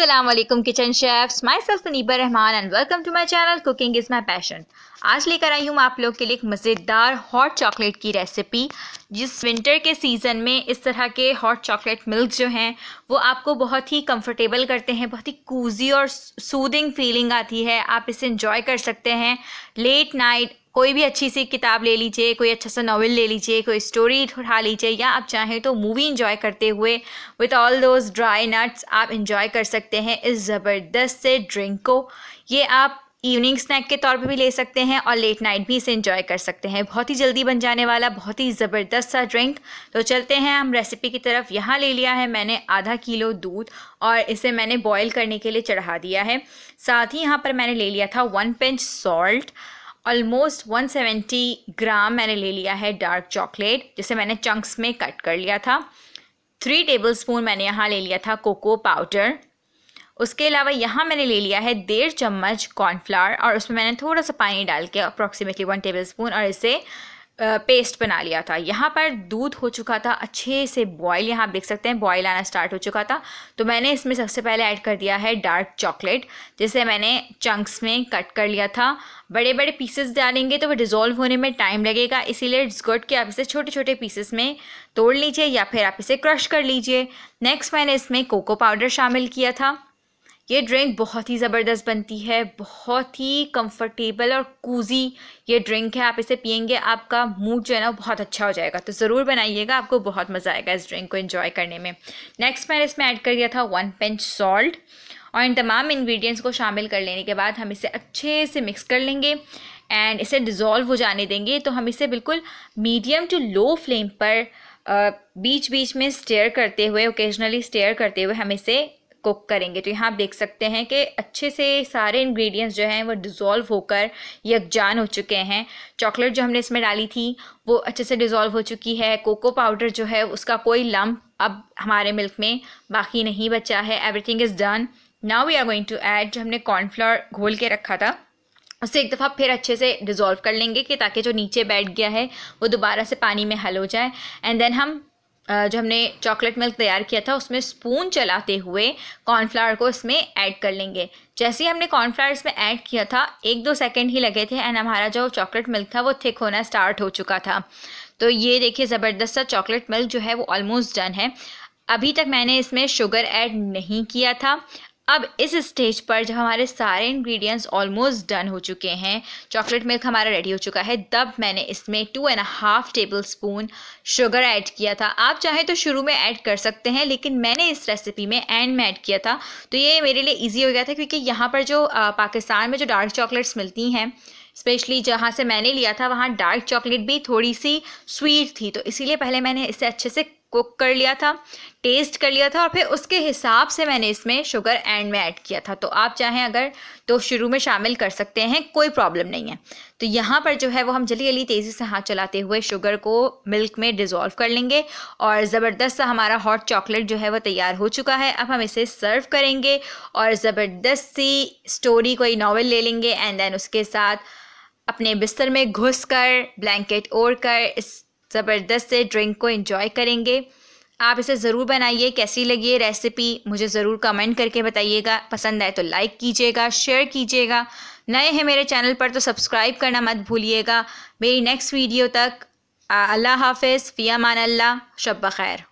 Aslam kitchen chefs myself नीबर Rahman and welcome to my channel cooking is my passion आज लेकर आई हूँ आप लोग के लिए एक मज़ेदार हॉट चॉकलेट की रेसिपी जिस विंटर के सीज़न में इस तरह के हॉट चॉकलेट मिल्क जो हैं वो आपको बहुत ही कंफर्टेबल करते हैं बहुत ही कूजी और सूदिंग फीलिंग आती है आप इसे इंजॉय कर सकते हैं लेट नाइट कोई भी अच्छी सी किताब ले लीजिए कोई अच्छा सा नावल ले लीजिए कोई स्टोरी उठा लीजिए या आप चाहें तो मूवी इंजॉय करते हुए with all those dry nuts आप इंजॉय कर सकते हैं इस ज़बरदस्त से ड्रिंक को ये आप इवनिंग स्नैक के तौर पे भी ले सकते हैं और लेट नाइट भी इसे इंजॉय कर सकते हैं बहुत ही जल्दी बन जाने वाला बहुत ही ज़बरदस्त सा ड्रिंक तो चलते हैं हम रेसिपी की तरफ यहाँ ले लिया है मैंने आधा किलो दूध और इसे मैंने बॉयल करने के लिए चढ़ा दिया है साथ ही यहाँ पर मैंने ले लिया था one pinch salt almost 170 gram मैंने ले लिया है डार्क चॉकलेट जिसे मैंने चंक्स में कट कर लिया था थ्री टेबलस्पून मैंने यहाँ ले लिया था कोको पाउडर उसके अलावा यहाँ मैंने ले लिया है डेढ़ चम्मच कॉर्नफ्लावर और उसमें मैंने थोड़ा सा पानी डाल के अप्रॉक्सीमेटली वन टेबल स्पून और इसे पेस्ट बना लिया था यहाँ पर दूध हो चुका था अच्छे से बॉयल यहाँ देख सकते हैं बॉयल आना स्टार्ट हो चुका था तो मैंने इसमें सबसे पहले ऐड कर दिया है डार्क चॉकलेट जिसे मैंने चंक्स में कट कर लिया था बड़े बड़े पीसेस डालेंगे तो वो डिज़ोल्व होने में टाइम लगेगा इसीलिए इट्स गुड कि आप इसे छोटे छोटे पीसेस में तोड़ लीजिए या फिर आप इसे क्रश कर लीजिए नेक्स्ट मैंने इसमें कोको पाउडर शामिल किया था ये ड्रिंक बहुत ही ज़बरदस्त बनती है बहुत ही कंफर्टेबल और कूजी ये ड्रिंक है आप इसे पियेंगे आपका मूड जो है ना बहुत अच्छा हो जाएगा तो ज़रूर बनाइएगा आपको बहुत मज़ा आएगा इस ड्रिंक को इन्जॉय करने में नेक्स्ट मैंने इसमें ऐड कर दिया था वन पेंच सॉल्ट और इन तमाम इन्ग्रीडियंट्स को शामिल कर लेने के बाद हम इसे अच्छे से मिक्स कर लेंगे एंड इसे डिज़ोल्व हो जाने देंगे तो हम इसे बिल्कुल मीडियम टू लो फ्लेम पर बीच बीच में स्टेयर करते हुए ओकेजनली स्टेयर करते हुए हम इसे कुक करेंगे तो यहाँ आप देख सकते हैं कि अच्छे से सारे इंग्रेडिएंट्स जो हैं वो डिज़ोल्व होकर यकजान हो चुके हैं चॉकलेट जो हमने इसमें डाली थी वो अच्छे से डिज़ोल्व हो चुकी है कोको पाउडर जो है उसका कोई लम्ब अब हमारे मिल्क में बाकी नहीं बचा है everything is done now we are going to add जो हमने कॉर्नफ्लावर घोल के रखा था उसे एक दफ़ा फिर अच्छे से डिज़ोल्व कर लेंगे कि ताकि जो नीचे बैठ गया है वो दोबारा से पानी में हल हो जाए एंड देन हम जो हमने चॉकलेट मिल्क तैयार किया था उसमें स्पून चलाते हुए कॉर्नफ्लावर को इसमें ऐड कर लेंगे जैसे ही हमने कॉर्नफ्लावर इसमें ऐड किया था एक दो सेकेंड ही लगे थे एंड हमारा जो चॉकलेट मिल्क था वो थिक होना स्टार्ट हो चुका था तो ये देखिए ज़बरदस्त सा चॉकलेट मिल्क जो है वो ऑलमोस्ट डन है अभी तक मैंने इसमें शुगर ऐड नहीं किया था अब इस स्टेज पर जब हमारे सारे इंग्रेडिएंट्स ऑलमोस्ट डन हो चुके हैं चॉकलेट मिल्क हमारा रेडी हो चुका है तब मैंने इसमें two and half tablespoon sugar add किया था आप चाहें तो शुरू में ऐड कर सकते हैं लेकिन मैंने इस रेसिपी में एंड में ऐड किया था तो ये मेरे लिए ईजी हो गया था क्योंकि यहाँ पर जो पाकिस्तान में जो डार्क चॉकलेट्स मिलती हैं स्पेशली जहाँ से मैंने लिया था वहाँ डार्क चॉकलेट भी थोड़ी सी स्वीट थी तो इसीलिए पहले मैंने इसे अच्छे से कुक कर लिया था टेस्ट कर लिया था और फिर उसके हिसाब से मैंने इसमें शुगर एंड में ऐड किया था तो आप चाहें अगर तो शुरू में शामिल कर सकते हैं कोई प्रॉब्लम नहीं है तो यहाँ पर जो है वो हम जल्दी जल्दी तेज़ी से हाथ चलाते हुए शुगर को मिल्क में डिज़ोल्व कर लेंगे और ज़बरदस्त सा हमारा हॉट चॉकलेट जो है वो तैयार हो चुका है अब हम इसे सर्व करेंगे और ज़बरदस्त सी स्टोरी कोई नावल ले लेंगे एंड देन उसके साथ अपने बिस्तर में घुस कर ब्लैंकेट ओढ़ कर इस ज़बरदस्त से ड्रिंक को इन्जॉय करेंगे आप इसे ज़रूर बनाइए कैसी लगी है रेसिपी मुझे ज़रूर कमेंट करके बताइएगा पसंद आए तो लाइक कीजिएगा शेयर कीजिएगा नए हैं मेरे चैनल पर तो सब्सक्राइब करना मत भूलिएगा मेरी नेक्स्ट वीडियो तक अल्लाह हाफिज़ फ़िया अल्लाह शब खैर